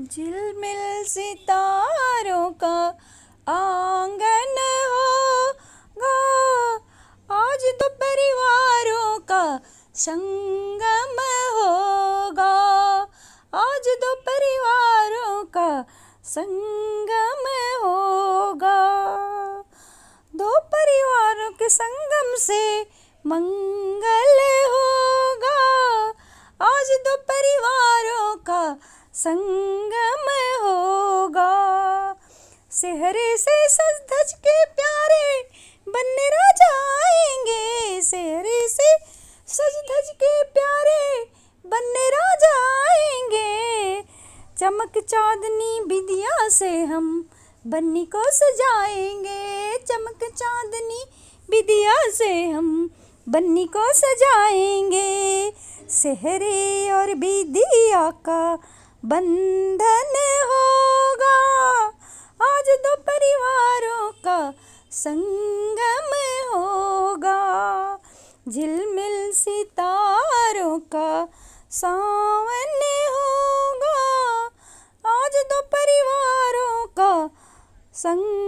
झिलमिल सितारों का आंगन होगा आज तो परिवारों का संगम होगा आज तो परिवारों का संगम होगा दो परिवारों के संगम से मंगल दो परिवारों का संगम होगा सहरे से सज धज के प्यारे बनने जाएंगे आएंगे सहरे से सज धज के प्यारे बनने राजा चमक चांदनी बिंदिया से हम बन्नी को सजाएंगे चमक चांदनी बिंदिया से हम बन्नी को सजाएंगे सहरे और बीदिया का बंधन होगा आज दो परिवारों का संगम होगा झिलमिल सितारों का सावन होगा आज दो परिवारों का संग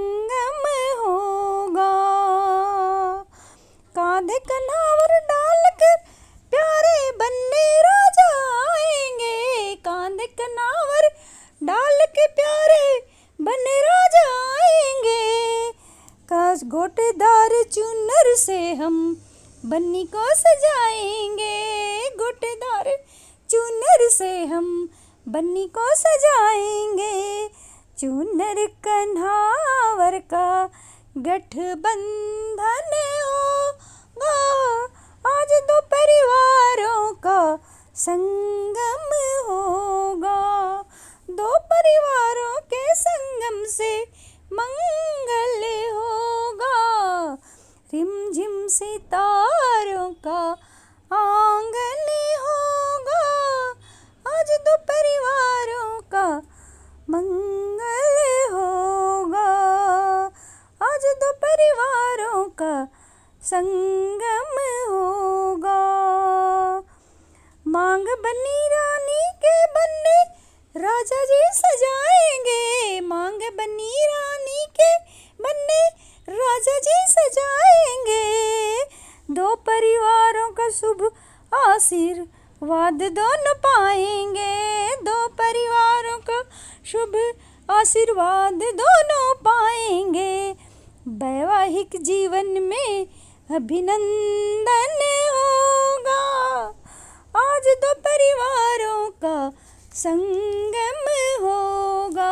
बन आएंगे काश गोटेदार चुनर से हम बन्नी को सजाएंगे गोटेदार चुनर से हम बन्नी को सजाएंगे चुनर कन्हावर का गठबंधन हो आज दो परिवारों का संग मंगल होगा रिम झिम सितारों का आंगन होगा आज दो तो परिवारों का मंगल होगा आज दो तो परिवारों का संगम होगा मांग बनी रानी के बनने राजा जी सजाएंगे मांग बनी रानी के बनने राजा जी सजाएंगे दो परिवारों का शुभ आशीर्वाद दोनों पाएंगे दो परिवारों का शुभ आशीर्वाद दोनों पाएंगे वैवाहिक जीवन में अभिनंदन होगा आज दो परिवारों का संगम होगा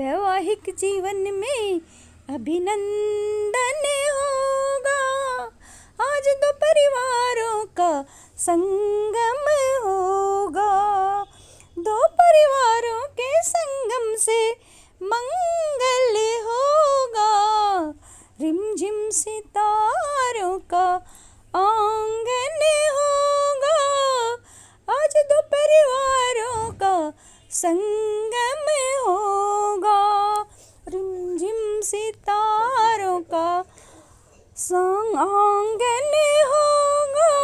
वैवाहिक जीवन में अभिनंदन होगा आज दो परिवारों का संगम होगा दो परिवारों के संगम से मंगल होगा रिमझिम सितारों का आंगन होगा आज दो परिवारों का संगम होगा रिमझिम सितारों का संग आंगन होगा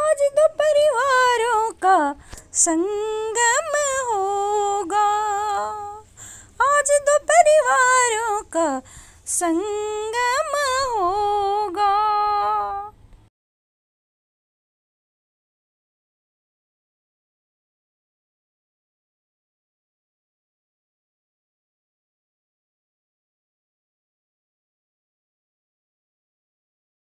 आज दो परिवारों का संगम होगा आज दो परिवारों का संग